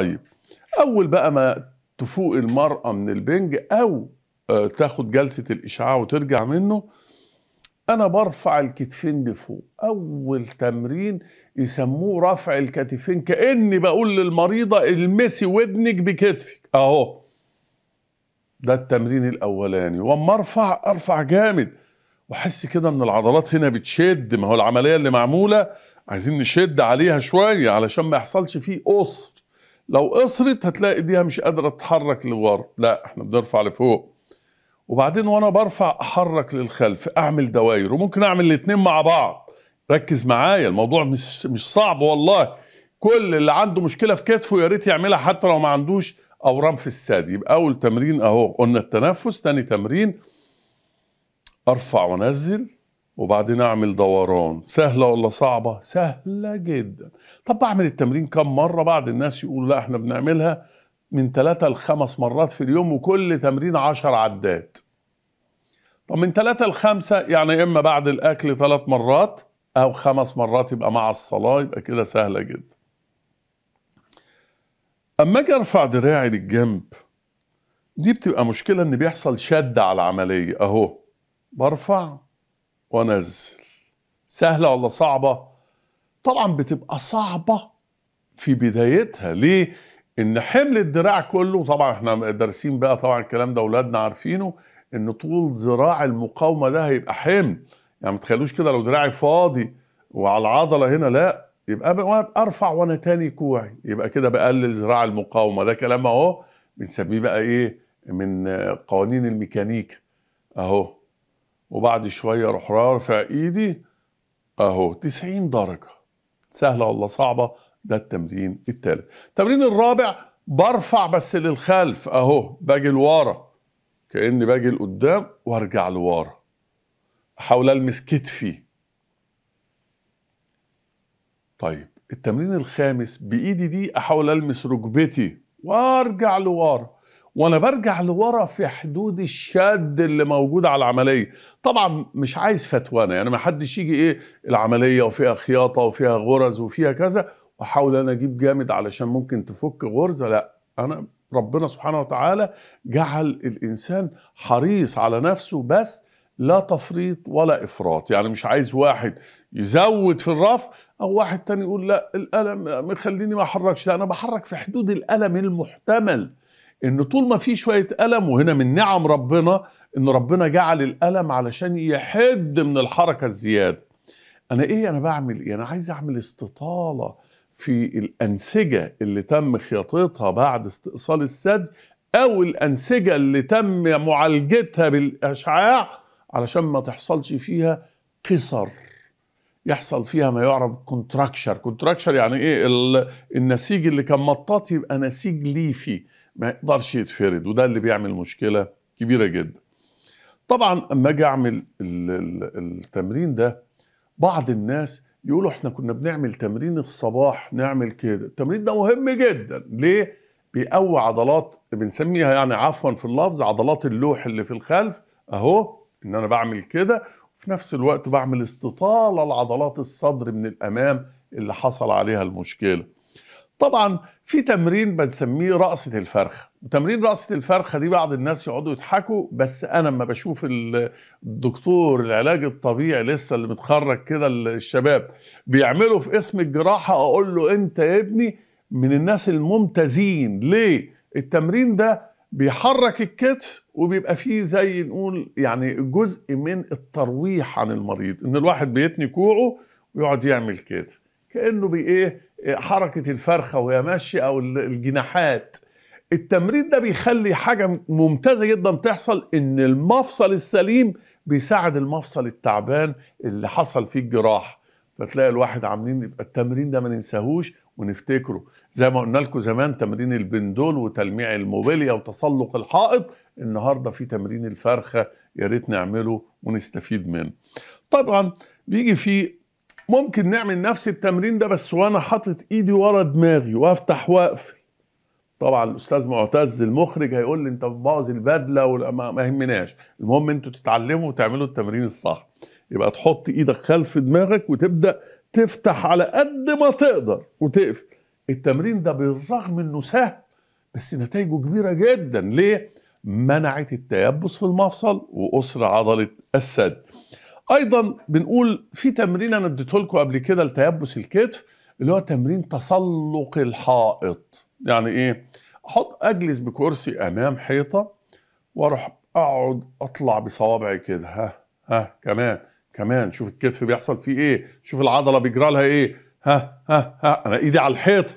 طيب اول بقى ما تفوق المراه من البنج او آه، تاخد جلسه الاشعاع وترجع منه انا برفع الكتفين لفوق اول تمرين يسموه رفع الكتفين كاني بقول للمريضه المسي ودنك بكتفك اهو ده التمرين الاولاني واما ارفع ارفع جامد واحس كده ان العضلات هنا بتشد ما هو العمليه اللي معموله عايزين نشد عليها شويه علشان ما يحصلش فيه قصر لو قصرت هتلاقي ايديها مش قادره تتحرك لورا لا احنا بنرفع لفوق وبعدين وانا برفع احرك للخلف اعمل دواير وممكن اعمل الاثنين مع بعض ركز معايا الموضوع مش مش صعب والله كل اللي عنده مشكله في كتفه يا ريت يعملها حتى لو ما عندوش اورام في الساد يبقى اول تمرين اهو قلنا التنفس ثاني تمرين ارفع وانزل وبعدين اعمل دوران سهله ولا صعبه سهله جدا طب بعمل التمرين كم مره بعض الناس يقولوا لا احنا بنعملها من ثلاثة لخمس مرات في اليوم وكل تمرين عشر عدات طب من ثلاثة لخمسة يعني إما بعد الأكل ثلاث مرات أو خمس مرات يبقى مع الصلاة يبقى كده سهلة جدا أما أجي أرفع دراعي للجنب دي بتبقى مشكلة إن بيحصل شد على العملية أهو برفع وانزل سهله ولا صعبه طبعا بتبقى صعبه في بدايتها ليه ان حمل الدراع كله طبعا احنا دارسين بقى طبعا الكلام ده اولادنا عارفينه ان طول ذراع المقاومه ده هيبقى حمل يعني ما تخلوش كده لو دراعي فاضي وعلى العضله هنا لا يبقى وانا ارفع وانا تاني كوعي يبقى كده بقلل ذراع المقاومه ده كلام اهو بنسميه بقى ايه من قوانين الميكانيكا اهو وبعد شوية اروح رافع ايدي اهو 90 درجة سهلة ولا صعبة ده التمرين الثالث التمرين الرابع برفع بس للخلف اهو باجي لورا كأني باجي لقدام وارجع لورا احاول المس كتفي طيب التمرين الخامس بايدي دي احاول المس ركبتي وارجع لورا وانا برجع لورا في حدود الشد اللي موجود على العمليه طبعا مش عايز فتوانه يعني ما حدش يجي ايه العمليه وفيها خياطه وفيها غرز وفيها كذا واحاول انا اجيب جامد علشان ممكن تفك غرزه لا انا ربنا سبحانه وتعالى جعل الانسان حريص على نفسه بس لا تفريط ولا افراط يعني مش عايز واحد يزود في الرف او واحد تاني يقول لا الالم مخليني ما احركش لا انا بحرك في حدود الالم المحتمل ان طول ما في شويه الم وهنا من نعم ربنا ان ربنا جعل الالم علشان يحد من الحركه الزياده انا ايه انا بعمل ايه انا عايز اعمل استطاله في الانسجه اللي تم خياطتها بعد استئصال السد او الانسجه اللي تم معالجتها بالاشعاع علشان ما تحصلش فيها قصر يحصل فيها ما يعرف كونتراكشر كونتراكشر يعني ايه النسيج اللي كان مطاط يبقى نسيج ليفي ما يقدرش يتفرد وده اللي بيعمل مشكله كبيره جدا طبعا اما اجي اعمل التمرين ده بعض الناس يقولوا احنا كنا بنعمل تمرين الصباح نعمل كده التمرين ده مهم جدا ليه بيقوي عضلات بنسميها يعني عفوا في اللفظ عضلات اللوح اللي في الخلف اهو ان انا بعمل كده وفي نفس الوقت بعمل استطاله لعضلات الصدر من الامام اللي حصل عليها المشكله طبعا في تمرين بنسميه رقصة الفرخة تمرين رقصة الفرخة دي بعض الناس يقعدوا يضحكوا بس أنا لما بشوف الدكتور العلاج الطبيعي لسه اللي متخرج كده الشباب بيعملوا في اسم الجراحة أقول له أنت يا ابني من الناس الممتازين ليه؟ التمرين ده بيحرك الكتف وبيبقى فيه زي نقول يعني جزء من الترويح عن المريض ان الواحد بيتني كوعه ويقعد يعمل كده كانه بايه حركه الفرخه وهي ماشيه او الجناحات التمرين ده بيخلي حاجه ممتازه جدا تحصل ان المفصل السليم بيساعد المفصل التعبان اللي حصل فيه الجراح فتلاقي الواحد عاملين يبقى التمرين ده ما ننساهوش ونفتكره زي ما قلنا لكم زمان تمرين البندول وتلميع الموبيليا وتسلق الحائط النهارده في تمرين الفرخه يا ريت نعمله ونستفيد منه طبعا بيجي في ممكن نعمل نفس التمرين ده بس وانا حاطط ايدي ورا دماغي وافتح واقفل طبعا الاستاذ معتز المخرج هيقول لي انت بتبوظ البدله ولا ما يهمناش المهم انتوا تتعلموا وتعملوا التمرين الصح يبقى تحط ايدك خلف دماغك وتبدا تفتح على قد ما تقدر وتقفل التمرين ده بالرغم انه سهل بس نتائجه كبيره جدا ليه منعت التيبس في المفصل واسر عضله السد ايضا بنقول في تمرين انا اديته لكم قبل كده لتيبس الكتف اللي هو تمرين تسلق الحائط يعني ايه احط اجلس بكرسي امام حيطه واروح اقعد اطلع بصوابعي كده ها ها كمان كمان شوف الكتف بيحصل فيه ايه شوف العضله بيجرى لها ايه ها ها ها انا ايدي على الحيط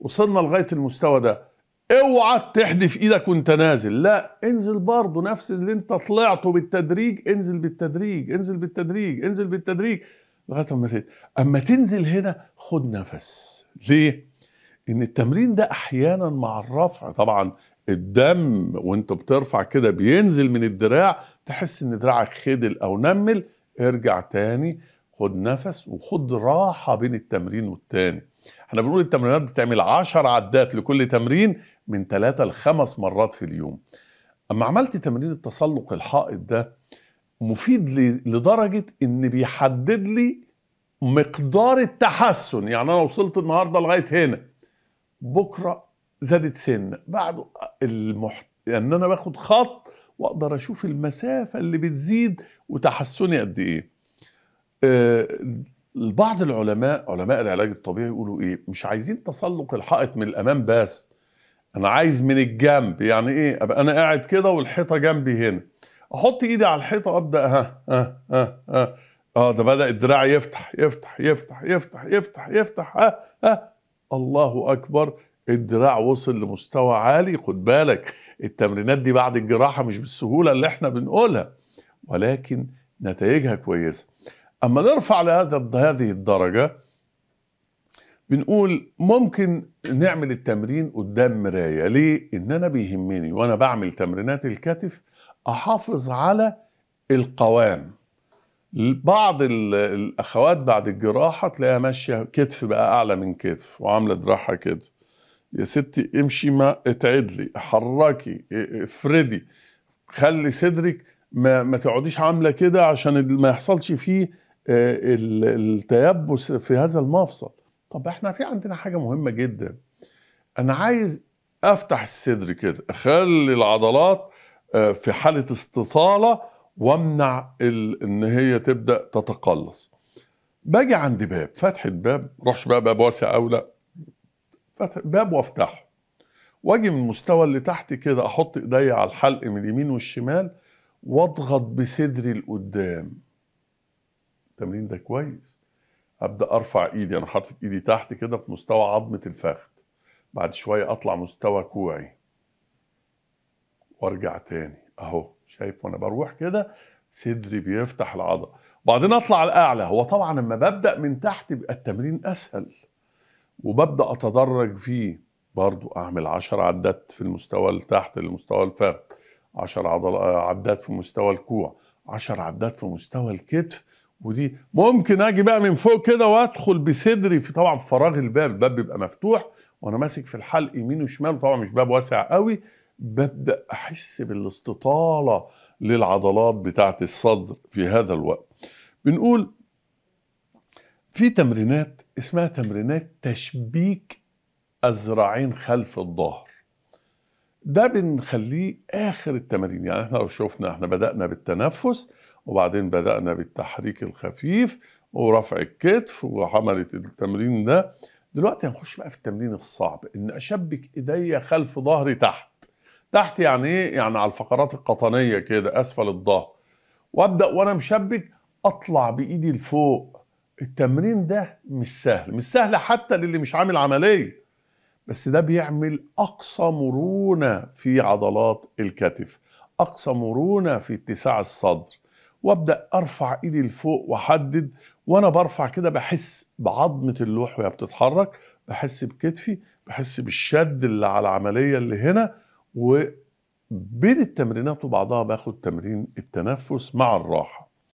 وصلنا لغايه المستوى ده اوعى تحدف ايدك وانت نازل لا انزل برضه نفس اللي انت طلعته بالتدريج انزل بالتدريج انزل بالتدريج انزل بالتدريج لغايه اما اما تنزل هنا خد نفس ليه ان التمرين ده احيانا مع الرفع طبعا الدم وانت بترفع كده بينزل من الدراع تحس ان دراعك خدل او نمل ارجع تاني خد نفس وخد راحه بين التمرين والتاني احنا بنقول التمرينات بتعمل 10 عدات لكل تمرين من 3 لخمس مرات في اليوم اما عملت تمرين التسلق الحائط ده مفيد لدرجه ان بيحدد لي مقدار التحسن يعني انا وصلت النهارده لغايه هنا بكره زادت سن بعده المحت... ان انا باخد خط واقدر اشوف المسافه اللي بتزيد وتحسني قد ايه آه، بعض العلماء علماء العلاج الطبيعي يقولوا ايه مش عايزين تسلق الحائط من الامام بس انا عايز من الجنب يعني ايه ابقى انا قاعد كده والحيطه جنبي هنا احط ايدي على الحيطه ابدا ها ها ها اه ده بدا الدراع يفتح يفتح يفتح يفتح يفتح يفتح ها ها الله اكبر الدراع وصل لمستوى عالي خد بالك التمرينات دي بعد الجراحه مش بالسهوله اللي احنا بنقولها ولكن نتائجها كويسه اما نرفع لهذا هذه الدرجه بنقول ممكن نعمل التمرين قدام مرايه ليه ان انا بيهمني وانا بعمل تمرينات الكتف احافظ على القوام بعض الاخوات بعد الجراحه تلاقيها ماشيه كتف بقى اعلى من كتف وعامله دراعها كده يا ستي امشي ما اتعدلي حركي افردي خلي صدرك ما ما تقعديش عامله كده عشان ما يحصلش فيه آه، التيبس في هذا المفصل طب احنا في عندنا حاجه مهمه جدا انا عايز افتح الصدر كده اخلي العضلات آه، في حاله استطاله وامنع ان هي تبدا تتقلص باجي عند باب فتحه باب روحش بقى باب واسع او لا فتح باب وافتحه واجي من المستوى اللي تحت كده احط ايدي على الحلق من اليمين والشمال واضغط بصدري لقدام التمرين ده كويس ابدا ارفع ايدي انا حاطط ايدي تحت كده في مستوى عظمه الفخذ بعد شويه اطلع مستوى كوعي وارجع تاني اهو شايف وانا بروح كده صدري بيفتح العضله وبعدين اطلع على الاعلى هو طبعا لما ببدا من تحت بيبقى التمرين اسهل وببدا اتدرج فيه برضو اعمل 10 عدات في المستوى اللي تحت لمستوى الفخذ 10 عضلات عدات في مستوى الكوع 10 عدات في مستوى الكتف ودي ممكن اجي بقى من فوق كده وادخل بصدري في طبعا فراغ الباب الباب بيبقى مفتوح وانا ماسك في الحلق يمين وشمال وطبعا مش باب واسع قوي ببدا احس بالاستطاله للعضلات بتاعه الصدر في هذا الوقت بنقول في تمرينات اسمها تمرينات تشبيك الذراعين خلف الظهر ده بنخليه اخر التمارين يعني احنا لو شفنا احنا بدانا بالتنفس وبعدين بدأنا بالتحريك الخفيف ورفع الكتف وعملت التمرين ده دلوقتي هنخش بقى في التمرين الصعب ان اشبك ايديا خلف ظهري تحت تحت يعني ايه يعني على الفقرات القطنيه كده اسفل الظهر وابدا وانا مشبك اطلع بايدي لفوق التمرين ده مش سهل مش سهل حتى للي مش عامل عمليه بس ده بيعمل اقصى مرونه في عضلات الكتف اقصى مرونه في اتساع الصدر وابدا ارفع ايدي لفوق واحدد وانا برفع كده بحس بعظمه اللوح وهي بتتحرك بحس بكتفي بحس بالشد اللي على العمليه اللي هنا وبين التمرينات وبعضها باخد تمرين التنفس مع الراحه